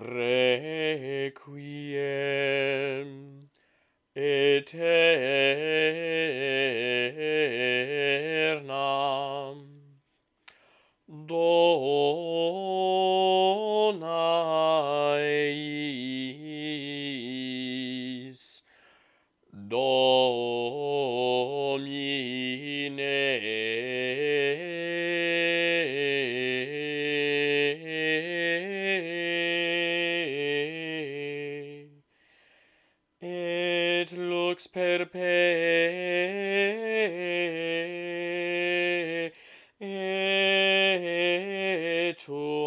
Requiem et eternam dom lux per tua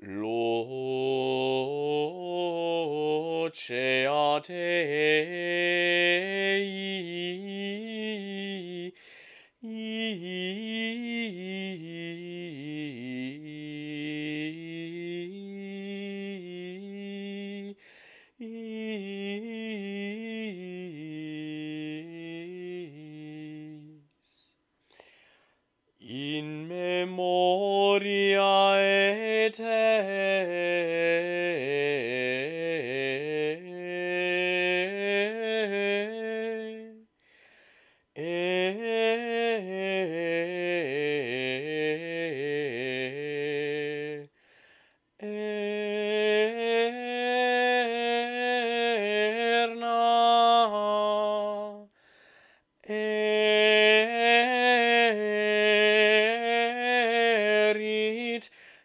luce a te In memoria ete e, e, erna e,